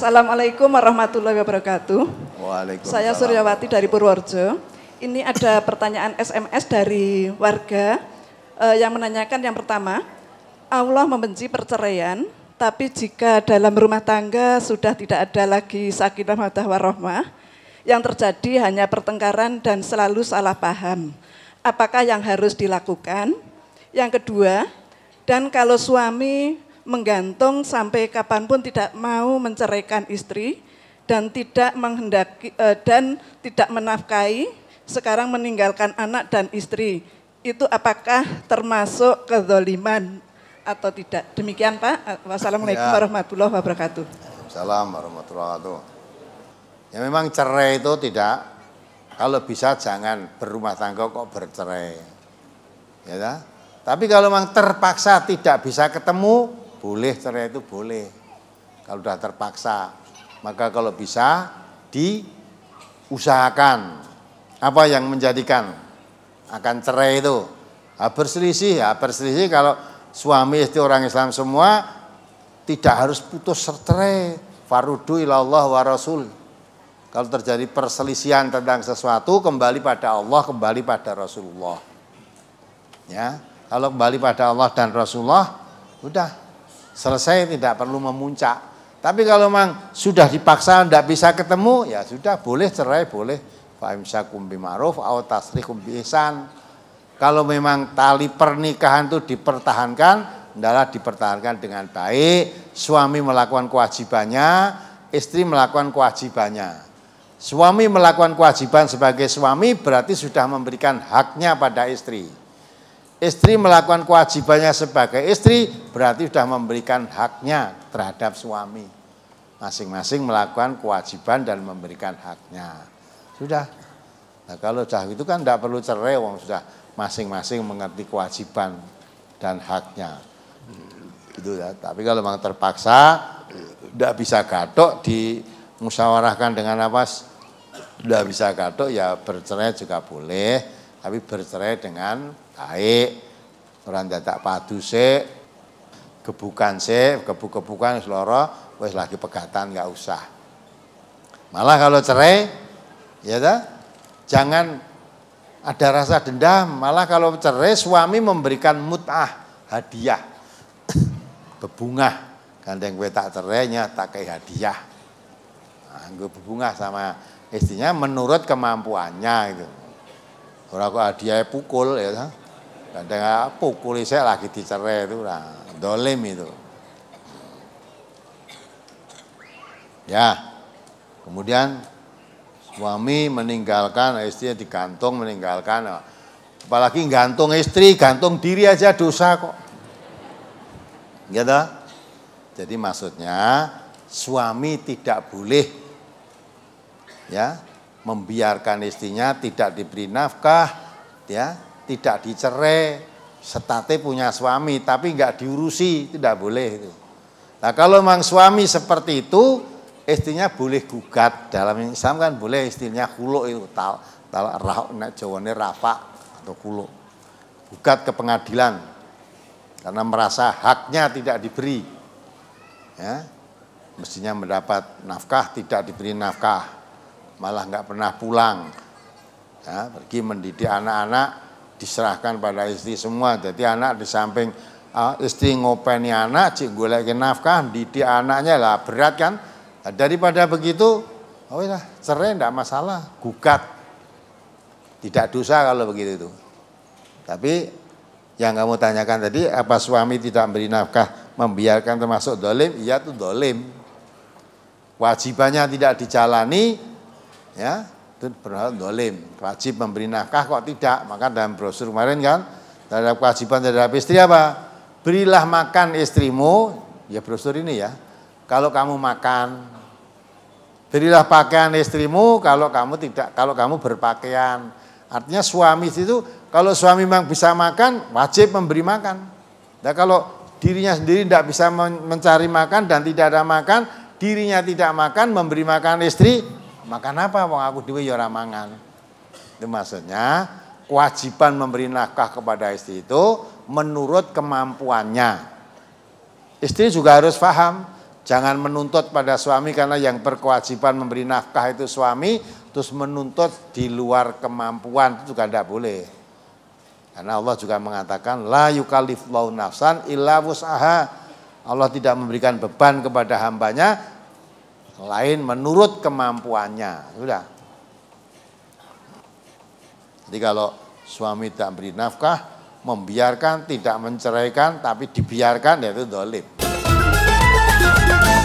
Assalamualaikum warahmatullahi wabarakatuh. Waalaikumsalam. Saya Suryawati dari Purworejo. Ini ada pertanyaan SMS dari warga uh, yang menanyakan yang pertama, Allah membenci perceraian, tapi jika dalam rumah tangga sudah tidak ada lagi sakinah mawaddah warahmah, yang terjadi hanya pertengkaran dan selalu salah paham. Apakah yang harus dilakukan? Yang kedua, dan kalau suami menggantung sampai kapanpun tidak mau menceraikan istri dan tidak menghendaki eh, dan tidak menafkahi sekarang meninggalkan anak dan istri itu apakah termasuk kezoliman atau tidak demikian Pak Wassalamualaikum ya. warahmatullahi wabarakatuh Assalamualaikum warahmatullahi wabarakatuh ya memang cerai itu tidak kalau bisa jangan berumah tangga kok bercerai ya tapi kalau memang terpaksa tidak bisa ketemu boleh cerai itu boleh. Kalau sudah terpaksa, maka kalau bisa diusahakan. Apa yang menjadikan akan cerai itu? Ah, berselisih ya, berselisih kalau suami istri orang Islam semua tidak harus putus cerai. Farudu ilallah wa rasul. Kalau terjadi perselisihan tentang sesuatu kembali pada Allah, kembali pada Rasulullah. Ya, kalau kembali pada Allah dan Rasulullah, udah selesai tidak perlu memuncak. Tapi kalau memang sudah dipaksa tidak bisa ketemu, ya sudah boleh cerai, boleh faimsakum bimaruf au tasrihum Kalau memang tali pernikahan itu dipertahankan, adalah dipertahankan dengan baik, suami melakukan kewajibannya, istri melakukan kewajibannya. Suami melakukan kewajiban sebagai suami berarti sudah memberikan haknya pada istri istri melakukan kewajibannya sebagai istri berarti sudah memberikan haknya terhadap suami. Masing-masing melakukan kewajiban dan memberikan haknya. Sudah. Nah, kalau sudah itu kan tidak perlu cerai, wong sudah masing-masing mengerti kewajiban dan haknya. Itu ya. Tapi kalau memang terpaksa tidak bisa di dimusyawarahkan dengan apa? Tidak bisa gadok ya bercerai juga boleh, tapi bercerai dengan baik orang tidak padu se gebukan se gebuk-gebukan seloro wes lagi pegatan nggak usah malah kalau cerai ya ta jangan ada rasa dendam malah kalau cerai suami memberikan mut'ah hadiah bebungah gandeng kue tak cerainya tak kayak hadiah nah, gue bebungah sama istrinya menurut kemampuannya gitu Orang kok hadiah pukul ya kadang pukul saya lagi dicerai itu lah dolim itu ya kemudian suami meninggalkan istrinya digantung meninggalkan nah, apalagi gantung istri gantung diri aja dosa kok gitu jadi maksudnya suami tidak boleh ya membiarkan istrinya tidak diberi nafkah ya tidak dicerai, setate punya suami tapi nggak diurusi, tidak boleh itu. Nah kalau memang suami seperti itu, istrinya boleh gugat dalam Islam kan boleh istrinya kulo itu tal tal rah nak jawane rafa atau kulo gugat ke pengadilan karena merasa haknya tidak diberi ya mestinya mendapat nafkah tidak diberi nafkah malah nggak pernah pulang ya, pergi mendidik anak-anak diserahkan pada istri semua. Jadi anak di samping uh, istri ngopeni anak, cik golek nafkah, didik anaknya lah berat kan. Nah, daripada begitu, oh ya, cerai tidak masalah, gugat. Tidak dosa kalau begitu itu. Tapi yang kamu tanyakan tadi, apa suami tidak memberi nafkah, membiarkan termasuk dolim? Iya itu dolim. Wajibannya tidak dijalani, ya itu berhal dolim, wajib memberi nafkah kok tidak. Maka dalam brosur kemarin kan terhadap kewajiban terhadap istri apa? Berilah makan istrimu, ya brosur ini ya. Kalau kamu makan, berilah pakaian istrimu kalau kamu tidak kalau kamu berpakaian. Artinya suami itu kalau suami memang bisa makan wajib memberi makan. Nah kalau dirinya sendiri tidak bisa mencari makan dan tidak ada makan, dirinya tidak makan memberi makan istri Makan apa wong aku dhewe ya ora mangan. Itu maksudnya kewajiban memberi nafkah kepada istri itu menurut kemampuannya. Istri juga harus paham, jangan menuntut pada suami karena yang berkewajiban memberi nafkah itu suami, terus menuntut di luar kemampuan itu juga tidak boleh. Karena Allah juga mengatakan la yukallifullahu nafsan illa wus'aha. Allah tidak memberikan beban kepada hambanya lain menurut kemampuannya. Sudah. Jadi kalau suami tidak beri nafkah, membiarkan, tidak menceraikan, tapi dibiarkan, yaitu dolim.